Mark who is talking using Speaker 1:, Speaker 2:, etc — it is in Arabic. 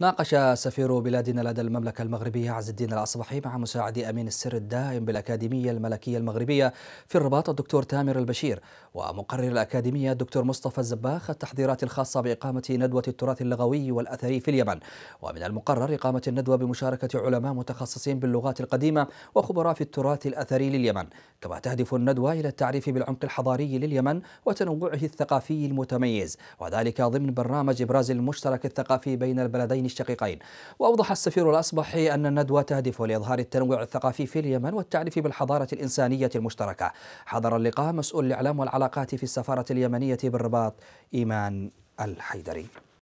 Speaker 1: ناقش سفير بلادنا لدى المملكة المغربية عز الدين الأصبحي مع مساعد أمين السر الدائم بالأكاديمية الملكية المغربية في الرباط الدكتور تامر البشير ومقرر الأكاديمية الدكتور مصطفى الزباخ التحضيرات الخاصة بإقامة ندوة التراث اللغوي والأثري في اليمن ومن المقرر إقامة الندوة بمشاركة علماء متخصصين باللغات القديمة وخبراء في التراث الأثري لليمن كما تهدف الندوة إلى التعريف بالعمق الحضاري لليمن وتنوعه الثقافي المتميز وذلك ضمن برنامج إبراز المشترك الثقافي بين البلدين الحرمين الشقيقين وأوضح السفير الأصبحي أن الندوة تهدف لإظهار التنوع الثقافي في اليمن والتعريف بالحضارة الإنسانية المشتركة حضر اللقاء مسؤول الإعلام والعلاقات في السفارة اليمنية بالرباط إيمان الحيدري